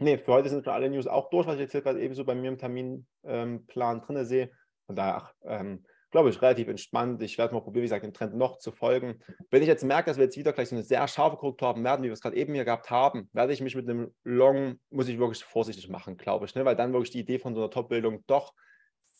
Nee, für heute sind schon alle News auch durch, was ich jetzt gerade eben so bei mir im Terminplan ähm, drin sehe. Von daher, ähm, glaube ich, relativ entspannt. Ich werde mal probieren, wie gesagt, dem Trend noch zu folgen. Wenn ich jetzt merke, dass wir jetzt wieder gleich so eine sehr scharfe Korrektur haben werden, wie wir es gerade eben hier gehabt haben, werde ich mich mit einem Long, muss ich wirklich vorsichtig machen, glaube ich, ne? weil dann wirklich die Idee von so einer Top-Bildung doch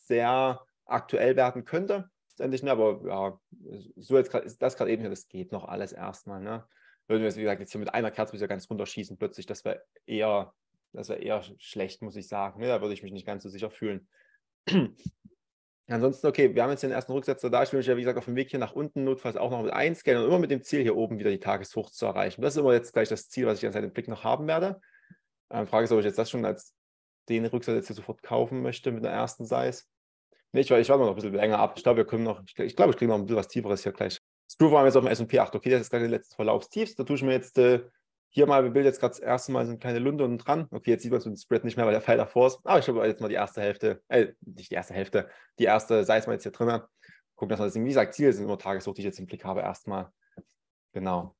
sehr aktuell werden könnte. Letztendlich, ne? aber ja, so jetzt grad, das gerade eben hier, das geht noch alles erstmal. Ne? Würden wir jetzt, wie gesagt, jetzt hier mit einer Kerze wieder ganz runterschießen, plötzlich, dass wir eher das wäre eher schlecht, muss ich sagen. Ne? da würde ich mich nicht ganz so sicher fühlen. Ansonsten, okay, wir haben jetzt den ersten Rücksetzer da. Ich will mich ja, wie gesagt, auf dem Weg hier nach unten notfalls auch noch mit einscannen und immer mit dem Ziel, hier oben wieder die Tageshoch zu erreichen. Das ist immer jetzt gleich das Ziel, was ich an seinem Blick noch haben werde. Ähm, Frage ist, ob ich jetzt das schon als den Rücksatz jetzt hier sofort kaufen möchte mit der ersten Size. Nicht, weil ich warte noch ein bisschen länger ab. Ich glaube, wir können noch, ich glaube, ich, glaub, ich kriege noch ein bisschen was Tieferes hier gleich. Screw war jetzt auf dem S&P 8. Okay, das ist gerade der letzte Verlaufstiefs. Da tue ich mir jetzt äh, hier mal, wir bilden jetzt gerade das erste Mal so eine kleine Lunde unten dran. Okay, jetzt sieht man es mit dem Spread nicht mehr, weil der Pfeil davor ist. Aber ich habe jetzt mal die erste Hälfte, äh, nicht die erste Hälfte, die erste, sei es mal jetzt hier drin. Gucken, dass man das irgendwie sagt, Ziele sind immer Tageshoch, die ich jetzt im Blick habe, erstmal. Genau.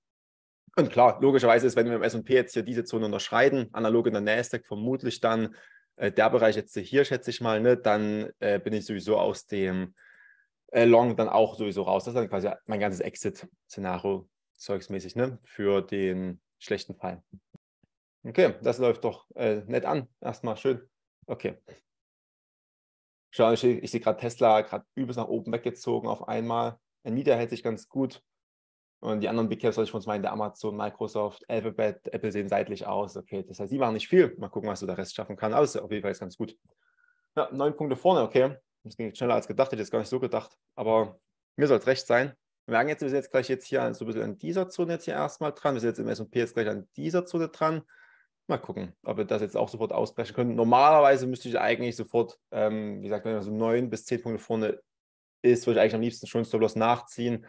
Und klar, logischerweise ist, wenn wir im S&P jetzt hier diese Zone unterschreiten, analog in der Nasdaq vermutlich dann äh, der Bereich jetzt hier, schätze ich mal, ne, dann äh, bin ich sowieso aus dem äh, Long dann auch sowieso raus. Das ist dann quasi mein ganzes Exit-Szenario zeugsmäßig ne, für den schlechten Fall. Okay, das läuft doch äh, nett an. Erstmal schön. Okay. Schau, ich, ich sehe gerade Tesla gerade übelst nach oben weggezogen auf einmal. Nvidia hält sich ganz gut. Und die anderen Big Caps, soll ich von uns meinte, Amazon, Microsoft, Alphabet, Apple sehen seitlich aus. Okay, das heißt, die machen nicht viel. Mal gucken, was du der Rest schaffen kann. Aber es ist auf jeden Fall ist ganz gut. Ja, neun Punkte vorne, okay. Das ging schneller als gedacht, hätte ich jetzt gar nicht so gedacht. Aber mir soll es recht sein. Wir merken jetzt, wir sind jetzt gleich jetzt hier so ein bisschen an dieser Zone jetzt hier erstmal dran. Wir sind jetzt im S&P jetzt gleich an dieser Zone dran. Mal gucken, ob wir das jetzt auch sofort ausbrechen können. Normalerweise müsste ich eigentlich sofort, ähm, wie gesagt, wenn man so neun bis zehn Punkte vorne ist, würde ich eigentlich am liebsten schon Stop-Loss nachziehen.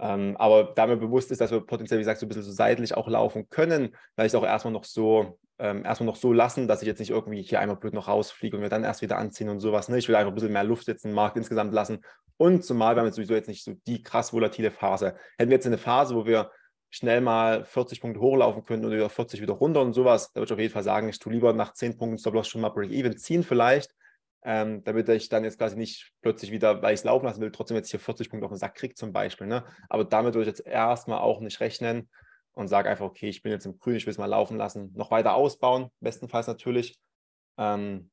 Ähm, aber da mir bewusst ist, dass wir potenziell, wie gesagt, so ein bisschen so seitlich auch laufen können, weil ich es auch erstmal noch so ähm, erstmal noch so lassen, dass ich jetzt nicht irgendwie hier einmal blöd noch rausfliege und wir dann erst wieder anziehen und sowas. Ne? Ich will einfach ein bisschen mehr Luft jetzt im Markt insgesamt lassen. Und zumal wir haben jetzt sowieso jetzt nicht so die krass volatile Phase. Hätten wir jetzt eine Phase, wo wir schnell mal 40 Punkte hochlaufen können und über 40 wieder runter und sowas, da würde ich auf jeden Fall sagen, ich tue lieber nach 10 Punkten Stop-Loss schon mal Break-Even ziehen vielleicht, ähm, damit ich dann jetzt quasi nicht plötzlich wieder, weil ich es laufen lassen will, trotzdem jetzt hier 40 Punkte auf den Sack kriege zum Beispiel. Ne? Aber damit würde ich jetzt erstmal auch nicht rechnen und sage einfach, okay, ich bin jetzt im Grün, ich will es mal laufen lassen, noch weiter ausbauen, bestenfalls natürlich. Ähm,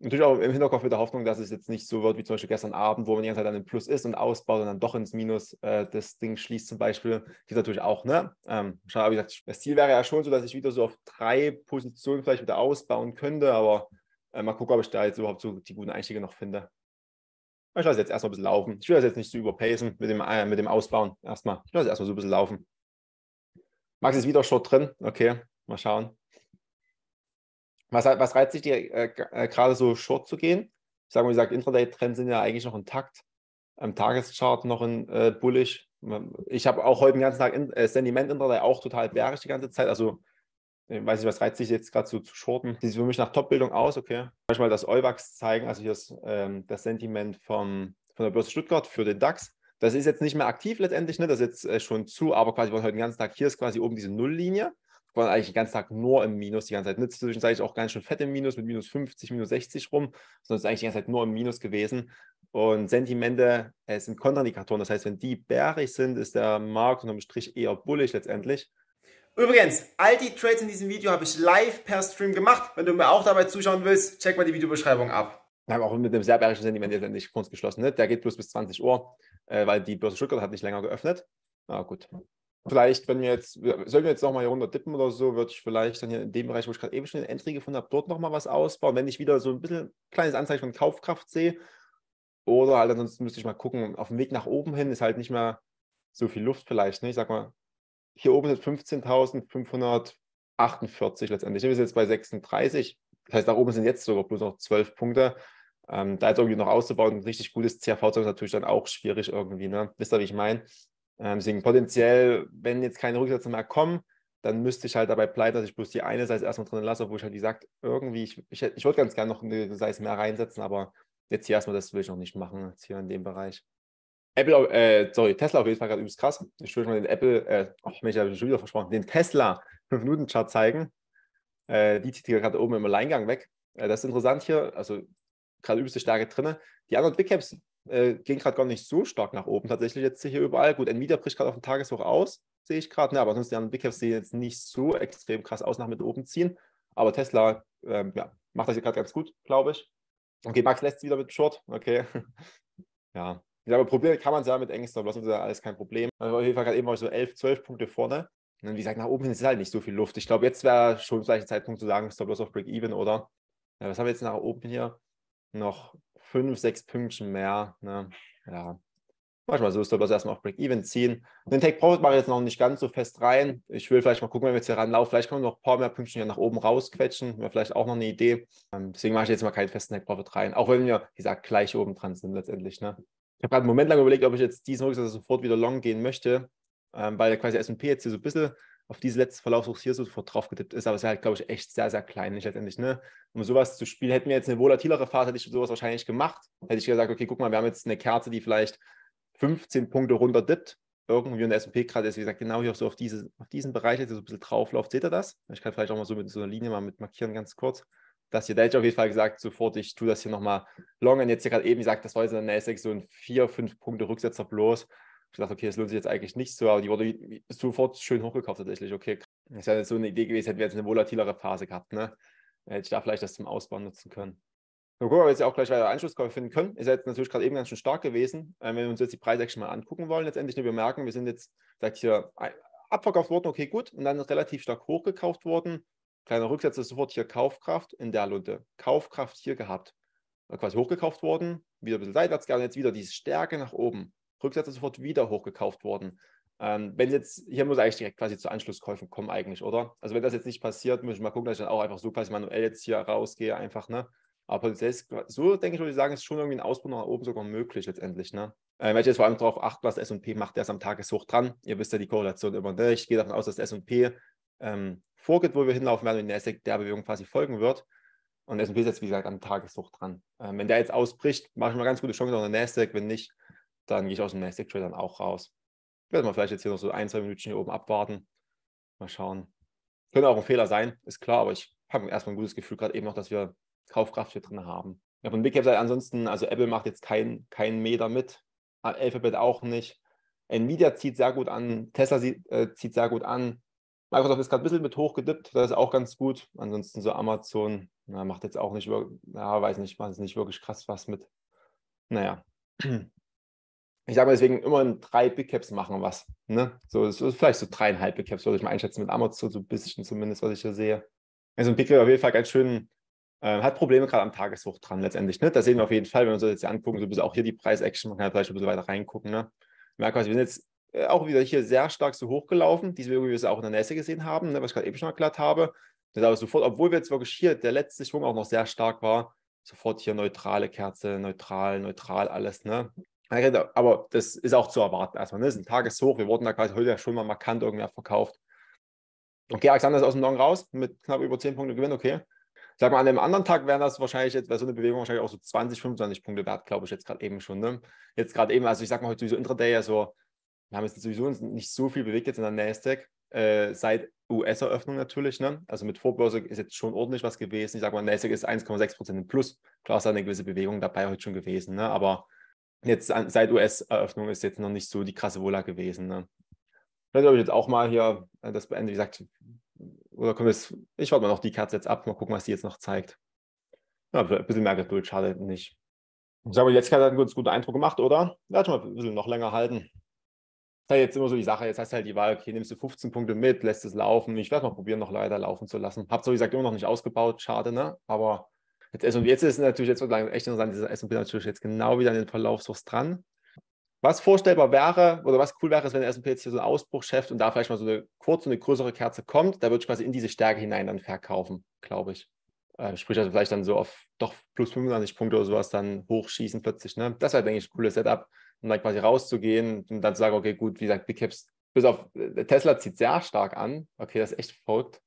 natürlich auch im Hinterkopf mit der Hoffnung, dass es jetzt nicht so wird wie zum Beispiel gestern Abend, wo man die ganze Zeit dann im Plus ist und ausbaut und dann doch ins Minus äh, das Ding schließt zum Beispiel. Die ist natürlich auch, ne? Ähm, aber wie gesagt, das Ziel wäre ja schon so, dass ich wieder so auf drei Positionen vielleicht wieder ausbauen könnte, aber äh, mal gucken, ob ich da jetzt überhaupt so die guten Einstiege noch finde. Ich lasse jetzt erstmal ein bisschen laufen. Ich will das jetzt nicht so überpacen mit dem, äh, mit dem Ausbauen erstmal. Ich lasse erstmal so ein bisschen laufen. Max ist wieder short drin. Okay, mal schauen. Was, was reizt sich dir äh, äh, gerade so short zu gehen? Ich sage mal, wie gesagt, Intraday-Trends sind ja eigentlich noch intakt. Am Tageschart noch in äh, bullish. Ich habe auch heute den ganzen Tag in, äh, Sentiment Intraday auch total bärisch die ganze Zeit. Also ich weiß nicht, was reizt sich jetzt gerade so zu shorten. Sieht für mich nach Top-Bildung aus, okay. Manchmal das Euwax zeigen, also hier ist ähm, das Sentiment vom, von der Börse Stuttgart für den DAX. Das ist jetzt nicht mehr aktiv letztendlich, ne? das ist jetzt äh, schon zu, aber quasi wir heute den ganzen Tag, hier ist quasi oben diese Nulllinie. Wir waren eigentlich den ganzen Tag nur im Minus, die ganze Zeit Nützt zwischenzeitlich auch ganz schön fett im Minus mit minus 50, minus 60 rum, sondern es ist eigentlich die ganze Zeit nur im Minus gewesen. Und Sentimente äh, sind Kontraindikatoren. Das heißt, wenn die bärig sind, ist der Markt unterm Strich eher bullig letztendlich. Übrigens, all die Trades in diesem Video habe ich live per Stream gemacht. Wenn du mir auch dabei zuschauen willst, check mal die Videobeschreibung ab. Wir haben auch mit dem serberischen Sentiment jetzt endlich Kunst geschlossen. Ne? Der geht bloß bis 20 Uhr, äh, weil die Börse Stuttgart hat nicht länger geöffnet. Na ah, gut. Vielleicht, wenn wir jetzt, sollen wir jetzt nochmal hier runter dippen oder so, würde ich vielleicht dann hier in dem Bereich, wo ich gerade eben schon den Entry gefunden habe, dort nochmal was ausbauen. Wenn ich wieder so ein bisschen kleines Anzeichen von Kaufkraft sehe, oder halt ansonsten müsste ich mal gucken, auf dem Weg nach oben hin ist halt nicht mehr so viel Luft vielleicht. Ne? Ich sag mal, hier oben sind 15.548 letztendlich. Wir sind jetzt bei 36. Das heißt, nach oben sind jetzt sogar bloß noch 12 Punkte. Ähm, da jetzt irgendwie noch auszubauen, ein richtig gutes CRV zu ist natürlich dann auch schwierig irgendwie. Ne? Wisst ihr, wie ich meine? Ähm, deswegen potenziell, wenn jetzt keine Rücksätze mehr kommen, dann müsste ich halt dabei bleiben, dass ich bloß die eine Seite erstmal drin lasse, obwohl ich halt gesagt, irgendwie, ich, ich, ich würde ganz gerne noch eine Seite mehr reinsetzen, aber jetzt hier erstmal, das will ich noch nicht machen, jetzt hier in dem Bereich. Apple, äh, sorry, Tesla auf jeden Fall gerade übelst krass. Ich will mal den Apple, äh, oh, mich habe ich schon wieder versprochen, den Tesla 5-Minuten-Chart zeigen. Äh, die zieht hier gerade oben im Alleingang weg. Äh, das ist interessant hier, also gerade übelste Stärke drin. Die anderen Big Caps äh, gehen gerade gar nicht so stark nach oben. Tatsächlich jetzt hier überall. Gut, Nvidia bricht gerade auf dem Tageshoch aus, sehe ich gerade. Ne? Aber sonst die anderen Big Caps sehen jetzt nicht so extrem krass aus, nach mit oben ziehen. Aber Tesla ähm, ja, macht das hier gerade ganz gut, glaube ich. Okay, Max lässt es wieder mit Short. Okay. ja, ich glaube, probieren kann man es ja mit Engstrom, das ist alles kein Problem. Also auf jeden Fall gerade eben so 11, 12 Punkte vorne. Und wie gesagt, nach oben ist halt nicht so viel Luft. Ich glaube, jetzt wäre schon vielleicht ein Zeitpunkt zu sagen, Stop Loss auf Break Even, oder? Ja, was haben wir jetzt nach oben hier? Noch fünf, sechs Pünktchen mehr. Ne? Ja. Manchmal so, Stop Loss erstmal auf Break Even ziehen. Den Take Profit mache ich jetzt noch nicht ganz so fest rein. Ich will vielleicht mal gucken, wenn wir jetzt hier ranlaufen. Vielleicht können wir noch ein paar mehr Pünktchen hier nach oben rausquetschen. Wäre vielleicht auch noch eine Idee. Ähm, deswegen mache ich jetzt mal keinen festen Take Profit rein. Auch wenn wir, wie gesagt, gleich oben dran sind letztendlich. Ne? ich habe gerade einen Moment lang überlegt, ob ich jetzt diesen Rücksetzer sofort wieder long gehen möchte, ähm, weil der quasi S&P jetzt hier so ein bisschen auf diese letzte Verlaufsuchs hier sofort drauf getippt ist, aber es ist halt, glaube ich, echt sehr, sehr klein nicht letztendlich. Ne? Um sowas zu spielen, hätten wir jetzt eine volatilere Phase, hätte ich sowas wahrscheinlich gemacht. Hätte ich gesagt, okay, guck mal, wir haben jetzt eine Kerze, die vielleicht 15 Punkte runter dippt. Irgendwie und der S&P gerade ist, wie gesagt, genau hier auch so auf, diese, auf diesen Bereich jetzt so ein bisschen drauf läuft, Seht ihr das? Ich kann vielleicht auch mal so mit so einer Linie mal mit markieren, ganz kurz dass hier, da hätte auf jeden Fall gesagt, sofort, ich tue das hier nochmal long. Und jetzt gerade eben gesagt, das war jetzt in der NASDAQ so ein 4, 5 Punkte Rücksetzer bloß. Ich dachte, okay, das lohnt sich jetzt eigentlich nicht so, aber die wurde sofort schön hochgekauft tatsächlich. Okay, das wäre jetzt so eine Idee gewesen, hätten wir jetzt eine volatilere Phase gehabt, ne? Hätte ich da vielleicht das zum Ausbauen nutzen können. So, gucken wir, ob wir jetzt auch gleich weiter Anschlusskäufe finden können. Ist jetzt natürlich gerade eben ganz schön stark gewesen. Ähm, wenn wir uns jetzt die Preise mal angucken wollen, letztendlich nur merken, wir sind jetzt, sagt hier, abverkauft worden, okay, gut, und dann relativ stark hochgekauft worden. Kleiner Rücksetzer ist sofort hier Kaufkraft in der Lunte. Kaufkraft hier gehabt. Quasi hochgekauft worden, wieder ein bisschen seitwärts gegangen, jetzt wieder diese Stärke nach oben. Rücksetzer sofort wieder hochgekauft worden. Ähm, wenn jetzt, hier muss eigentlich direkt quasi zu Anschlusskäufen kommen, eigentlich, oder? Also, wenn das jetzt nicht passiert, muss ich mal gucken, dass ich dann auch einfach so quasi manuell jetzt hier rausgehe, einfach, ne? Aber potenziell so denke ich, würde ich sagen, ist schon irgendwie ein Ausbruch nach oben sogar möglich letztendlich, ne? Äh, weil ich jetzt vor allem darauf achte, was SP macht, der ist am Tageshoch dran. Ihr wisst ja die Korrelation immer, ne? Ich gehe davon aus, dass SP ähm, vorgeht, wo wir hinlaufen werden, wenn Nasdaq der Bewegung quasi folgen wird. Und S&P ist jetzt, wie gesagt, am Tageshoch dran. Ähm, wenn der jetzt ausbricht, mache ich mal ganz gute Chancen auf den Nasdaq. Wenn nicht, dann gehe ich aus dem Nasdaq-Trade dann auch raus. Werden wir vielleicht jetzt hier noch so ein, zwei Minuten hier oben abwarten. Mal schauen. Könnte auch ein Fehler sein, ist klar, aber ich habe erstmal ein gutes Gefühl gerade eben noch, dass wir Kaufkraft hier drin haben. Ja, von Big Cap Seite halt ansonsten, also Apple macht jetzt keinen kein Meter mit, Alphabet auch nicht. Nvidia zieht sehr gut an, Tesla äh, zieht sehr gut an, Microsoft ist gerade ein bisschen mit hochgedippt, das ist auch ganz gut. Ansonsten so Amazon na, macht jetzt auch nicht wirklich, ja, weiß nicht, macht jetzt nicht wirklich krass was mit. Naja. Ich sage mal deswegen immer in drei Big Caps machen was. Ne? So, das vielleicht so dreieinhalb Big Caps, würde ich mal einschätzen mit Amazon, so ein bisschen zumindest, was ich hier sehe. Also ein Big Cap auf jeden Fall ganz schön, äh, hat Probleme gerade am Tageshoch dran letztendlich. Ne? Das sehen wir auf jeden Fall, wenn wir uns das jetzt angucken, so ein bisschen auch hier die Preis-Action, man kann ja vielleicht ein bisschen weiter reingucken. Ne? Merke, wir sind jetzt äh, auch wieder hier sehr stark so hochgelaufen, diese wie wir es auch in der Nässe gesehen haben, ne, was ich gerade eben schon erklärt habe. Und aber sofort, obwohl wir jetzt wirklich hier der letzte Schwung auch noch sehr stark war, sofort hier neutrale Kerze, neutral, neutral alles. Ne? Genau, aber das ist auch zu erwarten erstmal. Ne? Das ist ein Tageshoch. Wir wurden da gerade heute ja schon mal markant irgendwer verkauft. Okay, Alexander ist aus dem Long raus mit knapp über 10 Punkte Gewinn, okay. Sag mal, an einem anderen Tag wären das wahrscheinlich, jetzt, wäre so eine Bewegung wahrscheinlich auch so 20, 25 Punkte wert, glaube ich, jetzt gerade eben schon. Ne? Jetzt gerade eben, also ich sag mal heute sowieso Intraday, ja so wir haben jetzt sowieso nicht so viel bewegt jetzt in der Nasdaq, äh, seit US-Eröffnung natürlich. Ne? Also mit Vorbörse ist jetzt schon ordentlich was gewesen. Ich sage mal, Nasdaq ist 1,6% im Plus. Klar ist da eine gewisse Bewegung dabei heute schon gewesen. Ne? Aber jetzt an, seit US-Eröffnung ist jetzt noch nicht so die krasse Wohler gewesen. Ne? Vielleicht habe ich jetzt auch mal hier äh, das beende, wie gesagt, oder kommt jetzt, ich warte mal noch die Katze jetzt ab, mal gucken, was die jetzt noch zeigt. Ja, ein bisschen mehr Geduld schadet nicht. Ich sage mal, jetzt hat er einen guten Eindruck gemacht, oder? Werde ich mal ein bisschen noch länger halten ist halt jetzt immer so die Sache. Jetzt hast du halt die Wahl, okay, nimmst du 15 Punkte mit, lässt es laufen. Ich werde mal probieren, noch leider laufen zu lassen. Hab so wie gesagt, immer noch nicht ausgebaut. Schade, ne? Aber jetzt, ist, und jetzt ist natürlich jetzt echt interessant, dieser S&P natürlich jetzt genau wieder an den Verlaufssuchs dran. Was vorstellbar wäre oder was cool wäre, ist, wenn der S&P jetzt hier so einen Ausbruch schafft und da vielleicht mal so eine kurze eine größere Kerze kommt, da würde ich quasi in diese Stärke hinein dann verkaufen, glaube ich äh, sprich also vielleicht dann so auf doch plus 25 Punkte oder sowas dann hochschießen plötzlich. Ne? Das wäre, denke ich, ein cooles Setup, um dann quasi rauszugehen und dann zu sagen, okay, gut, wie gesagt, Big Caps, bis auf äh, Tesla zieht sehr stark an. Okay, das ist echt verrückt.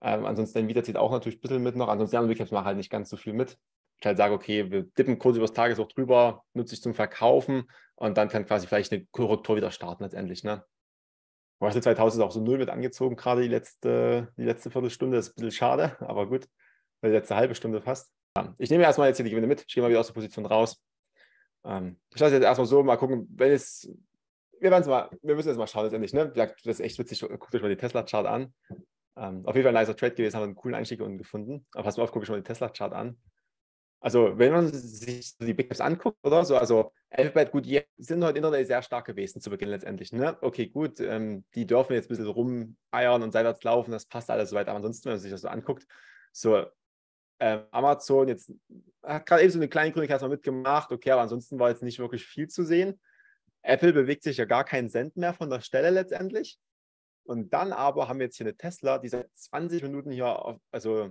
Ähm, ansonsten Nvidia zieht auch natürlich ein bisschen mit noch. Ansonsten die anderen Big Caps machen halt nicht ganz so viel mit. Ich halt sage, okay, wir dippen kurz übers Tageshoch drüber, nutze ich zum Verkaufen und dann kann quasi vielleicht eine Korrektur wieder starten letztendlich. Ne? Russell 2000 ist auch so null mit angezogen, gerade die letzte, die letzte Viertelstunde. Das ist ein bisschen schade, aber gut. Weil die letzte halbe Stunde fast. Ich nehme erstmal jetzt hier die Gewinne mit, ich gehe mal wieder aus der Position raus. Ähm, ich lasse jetzt erstmal so, mal gucken, wenn es. Wir werden es mal, wir müssen jetzt mal schauen letztendlich, ne? Das ist echt witzig, guckt euch mal die Tesla-Chart an. Ähm, auf jeden Fall ein nicer Trade gewesen, haben wir einen coolen Einstieg unten gefunden. Aber pass mal auf, gucke euch mal die Tesla-Chart an. Also, wenn man sich die Big Caps anguckt oder so, also Alphabet, gut, die sind heute Internet sehr stark gewesen zu Beginn letztendlich. Ne? Okay, gut, ähm, die dürfen jetzt ein bisschen rumeiern und seitwärts laufen, das passt alles soweit. Aber ansonsten, wenn man sich das so anguckt, so ähm, Amazon jetzt hat gerade eben so eine kleine Gründung erstmal mitgemacht, okay, aber ansonsten war jetzt nicht wirklich viel zu sehen. Apple bewegt sich ja gar keinen Cent mehr von der Stelle letztendlich. Und dann aber haben wir jetzt hier eine Tesla, die seit 20 Minuten hier, auf, also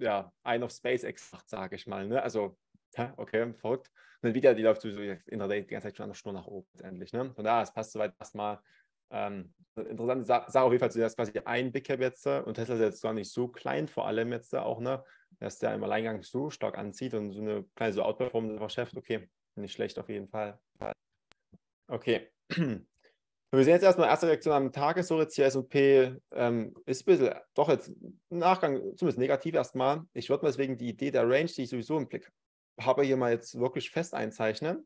ja, ein auf SpaceX macht, sage ich mal. Ne? Also, okay, verrückt. Und Nvidia, die läuft sowieso in der Intraday die ganze Zeit schon an der Schnur nach oben letztendlich. Ne? Von daher, es passt soweit erstmal. Ähm, interessante Sache auf jeden Fall, dass quasi ein Big Cap jetzt äh, und Tesla ist jetzt gar nicht so klein, vor allem jetzt auch, ne? dass der im Alleingang so stark anzieht und so eine kleine so Outperformance einfach schafft. Okay, nicht schlecht auf jeden Fall. Okay. Wir sehen jetzt erstmal erste Reaktion am Tag so jetzt Hier S&P ähm, ist ein bisschen, doch jetzt ein Nachgang, zumindest negativ erstmal. Ich würde mal deswegen die Idee der Range, die ich sowieso im Blick habe, hier mal jetzt wirklich fest einzeichnen.